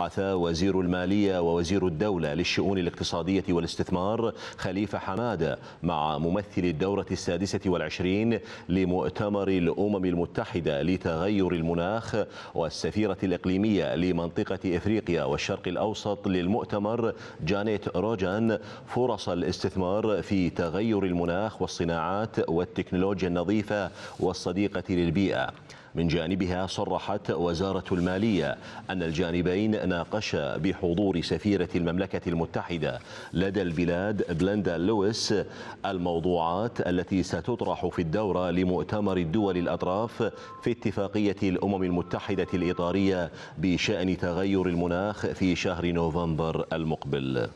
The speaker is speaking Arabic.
بحث وزير المالية ووزير الدولة للشؤون الاقتصادية والاستثمار خليفة حمادة مع ممثل الدورة السادسة والعشرين لمؤتمر الأمم المتحدة لتغير المناخ والسفيرة الإقليمية لمنطقة إفريقيا والشرق الأوسط للمؤتمر جانيت روجان فرص الاستثمار في تغير المناخ والصناعات والتكنولوجيا النظيفة والصديقة للبيئة من جانبها صرحت وزارة المالية أن الجانبين ناقشا بحضور سفيرة المملكة المتحدة لدى البلاد بلندا لويس الموضوعات التي ستطرح في الدورة لمؤتمر الدول الأطراف في اتفاقية الأمم المتحدة الإطارية بشأن تغير المناخ في شهر نوفمبر المقبل